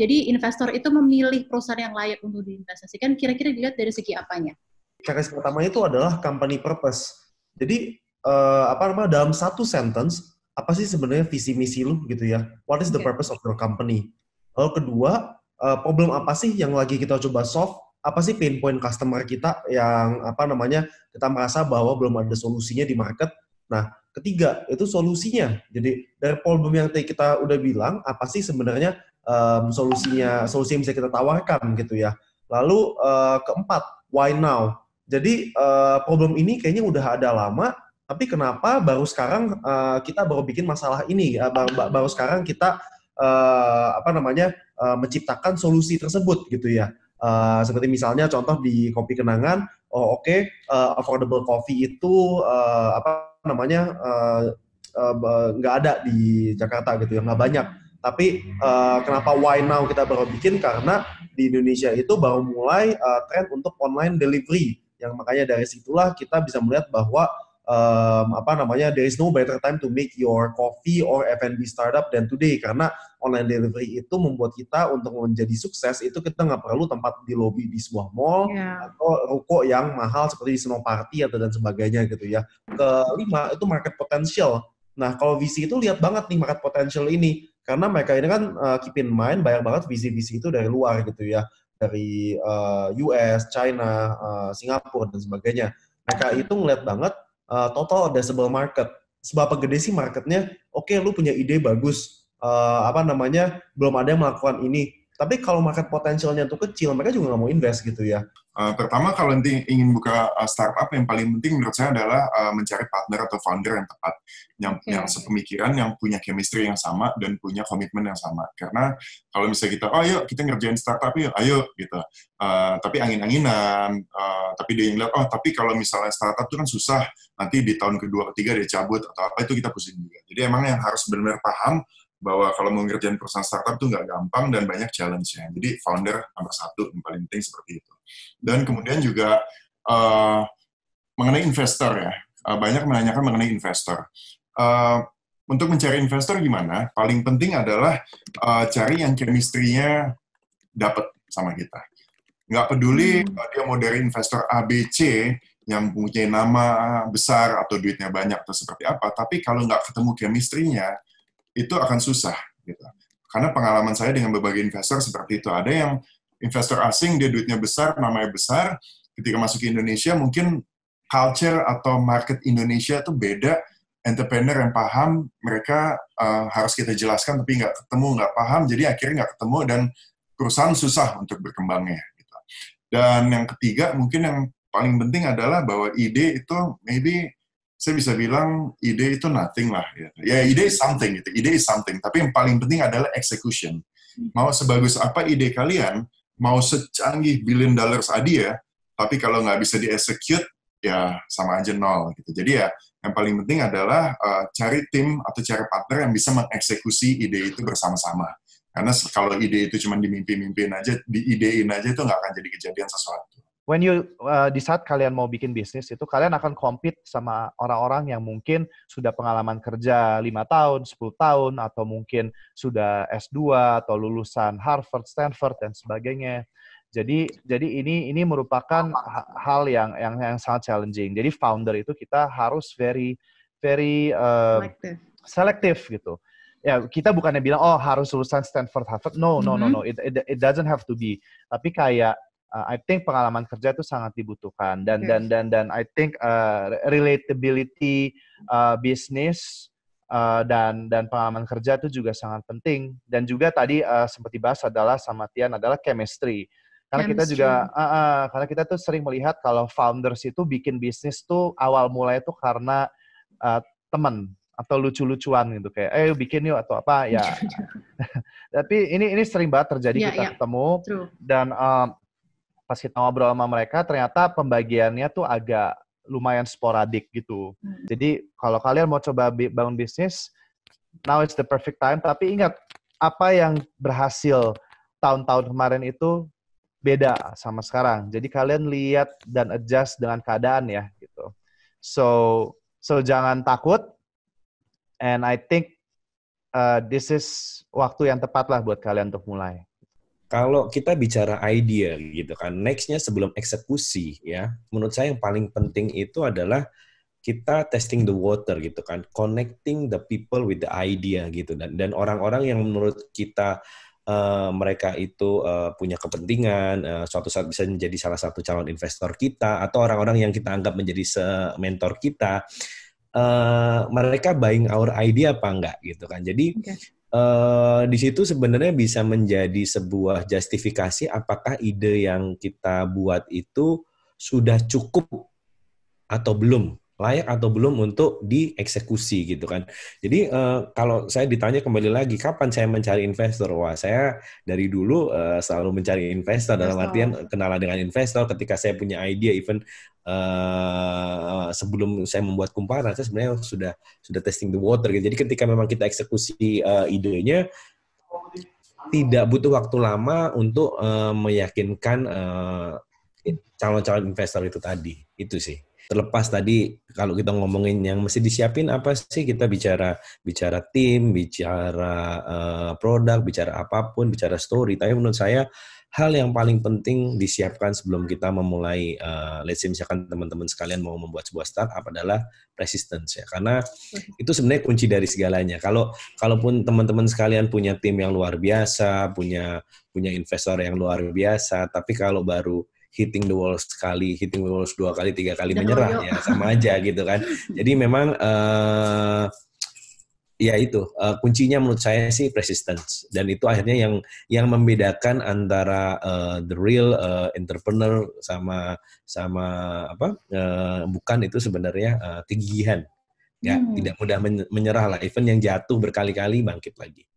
Jadi investor itu memilih perusahaan yang layak untuk diinvestasikan kira-kira dilihat dari segi apanya? cara pertama itu adalah company purpose. Jadi uh, apa namanya dalam satu sentence apa sih sebenarnya visi misi lu gitu ya? What is the purpose of your company? Lalu kedua, uh, problem apa sih yang lagi kita coba solve? Apa sih pain point customer kita yang apa namanya kita merasa bahwa belum ada solusinya di market? Nah, ketiga itu solusinya. Jadi dari problem yang tadi kita udah bilang, apa sih sebenarnya um, solusinya solusi yang bisa kita tawarkan gitu ya. Lalu uh, keempat, why now? Jadi uh, problem ini kayaknya udah ada lama, tapi kenapa baru sekarang uh, kita baru bikin masalah ini? Uh, baru, baru sekarang kita uh, apa namanya uh, menciptakan solusi tersebut gitu ya. Uh, seperti misalnya contoh di kopi kenangan, oh oke okay, uh, affordable coffee itu uh, apa namanya nggak uh, ada di Jakarta gitu ya nggak banyak tapi uh, kenapa why now kita baru bikin karena di Indonesia itu baru mulai uh, eh, tren untuk online delivery yang makanya dari situlah kita bisa melihat bahwa um, apa namanya there is no better time to make your coffee or F&B startup than today karena online delivery itu membuat kita untuk menjadi sukses itu kita nggak perlu tempat di lobby di sebuah mall yeah. atau ruko yang mahal seperti di Party atau dan sebagainya gitu ya. Kelima itu market potential. Nah, kalau VC itu lihat banget nih market potential ini. Karena mereka ini kan uh, keep in mind banyak banget visi-visi itu dari luar gitu ya, dari uh, eh, US, China, uh, Singapura dan sebagainya. Mereka itu ngeliat banget uh, total addressable market. seberapa gede sih marketnya? Oke, okay, lu punya ide bagus. Uh, apa namanya? Belum ada yang melakukan ini tapi kalau market potensialnya itu kecil, mereka juga nggak mau invest gitu ya. Uh, pertama kalau nanti ingin buka eh, startup yang paling penting menurut saya adalah uh, mencari partner atau founder yang tepat, yang okay. yang sepemikiran, yang punya chemistry yang sama dan punya komitmen yang sama. Karena kalau misalnya kita, oh yuk kita ngerjain startup yuk, ayo gitu. Uh, tapi angin-anginan, uh, tapi dia yang lihat, oh tapi kalau misalnya startup itu kan susah, nanti di tahun kedua ketiga dia cabut atau apa itu kita pusing juga. Jadi emang yang harus benar-benar paham bahwa kalau mau ngerjain perusahaan startup itu nggak gampang dan banyak challenge-nya. Jadi founder nomor satu yang paling penting seperti itu. Dan kemudian juga uh, mengenai investor ya, uh, banyak menanyakan mengenai investor. Uh, untuk mencari investor gimana? Paling penting adalah uh, cari yang chemistry-nya dapat sama kita. Nggak peduli hmm. dia mau dari investor ABC yang punya nama besar atau duitnya banyak atau seperti apa, tapi kalau nggak ketemu chemistry-nya, itu akan susah gitu. Karena pengalaman saya dengan berbagai investor seperti itu ada yang investor asing dia duitnya besar, namanya besar, ketika masuk ke Indonesia mungkin culture atau market Indonesia itu beda entrepreneur yang paham mereka uh, harus kita jelaskan tapi nggak ketemu nggak paham jadi akhirnya nggak ketemu dan perusahaan susah untuk berkembangnya gitu. dan yang ketiga mungkin yang paling penting adalah bahwa ide itu maybe saya bisa bilang ide itu nothing lah. Ya, ya ide is something gitu. Ide is something. Tapi yang paling penting adalah execution. Hmm. Mau sebagus apa ide kalian, mau secanggih billion dollars aja, tapi kalau nggak bisa dieksekut, ya sama aja nol gitu. Jadi ya yang paling penting adalah uh, cari tim atau cari partner yang bisa mengeksekusi ide itu bersama-sama. Karena kalau ide itu cuma dimimpi mimpin aja, diidein aja itu nggak akan jadi kejadian sesuatu when you uh, di saat kalian mau bikin bisnis itu kalian akan compete sama orang-orang yang mungkin sudah pengalaman kerja lima tahun, 10 tahun atau mungkin sudah S2 atau lulusan Harvard, Stanford dan sebagainya. Jadi jadi ini ini merupakan hal yang yang yang sangat challenging. Jadi founder itu kita harus very very uh, um, selektif gitu ya kita bukannya bilang oh harus lulusan Stanford Harvard no no no mm-hmm. no it, it it doesn't have to be tapi kayak uh, I think pengalaman kerja itu sangat dibutuhkan dan yes. dan dan dan I think uh, relatability uh, eh, bisnis uh, dan dan pengalaman kerja itu juga sangat penting dan juga tadi uh, seperti bahas adalah sama Tian adalah chemistry karena kita juga uh, uh, karena kita tuh sering melihat kalau founders itu bikin bisnis tuh awal mulai tuh karena uh, teman atau lucu-lucuan gitu kayak eh bikin yuk atau apa ya tapi ini ini sering banget terjadi yeah, kita yeah. ketemu True. dan um, pas kita ngobrol sama mereka ternyata pembagiannya tuh agak lumayan sporadik gitu. Hmm. Jadi kalau kalian mau coba bangun bisnis, now is the perfect time. Tapi ingat apa yang berhasil tahun-tahun kemarin itu beda sama sekarang. Jadi kalian lihat dan adjust dengan keadaan ya gitu. So so jangan takut. And I think uh, this is waktu yang tepat lah buat kalian untuk mulai kalau kita bicara idea gitu kan, nextnya sebelum eksekusi ya, menurut saya yang paling penting itu adalah kita testing the water gitu kan, connecting the people with the idea gitu dan dan orang-orang yang menurut kita uh, mereka itu uh, punya kepentingan, uh, suatu saat bisa menjadi salah satu calon investor kita atau orang-orang yang kita anggap menjadi se mentor kita, uh, mereka buying our idea apa enggak gitu kan, jadi okay uh, di situ sebenarnya bisa menjadi sebuah justifikasi apakah ide yang kita buat itu sudah cukup atau belum layak atau belum untuk dieksekusi gitu kan. Jadi uh, kalau saya ditanya kembali lagi kapan saya mencari investor, wah saya dari dulu uh, selalu mencari investor dalam artian kenalan dengan investor ketika saya punya ide even Eh, sebelum saya membuat kumparan, saya sebenarnya sudah sudah testing the water. Gitu. Jadi ketika memang kita eksekusi uh, idenya, tidak butuh waktu lama untuk uh, meyakinkan calon calon-calon investor itu tadi. Itu sih. Terlepas tadi kalau kita ngomongin yang mesti disiapin apa sih kita bicara bicara tim, bicara uh, produk, bicara apapun, bicara story. Tapi menurut saya hal yang paling penting disiapkan sebelum kita memulai uh, let's say misalkan teman-teman sekalian mau membuat sebuah startup adalah resistensi ya karena mm-hmm. itu sebenarnya kunci dari segalanya kalau kalaupun teman-teman sekalian punya tim yang luar biasa punya punya investor yang luar biasa tapi kalau baru hitting the walls sekali, hitting the walls dua kali, tiga kali menyerah ya sama aja gitu kan. Jadi memang uh, ya itu uh, kuncinya menurut saya sih persistence dan itu akhirnya yang yang membedakan antara uh, the real uh, entrepreneur sama sama apa uh, bukan itu sebenarnya uh, kegigihan ya hmm. tidak mudah menyerah lah event yang jatuh berkali-kali bangkit lagi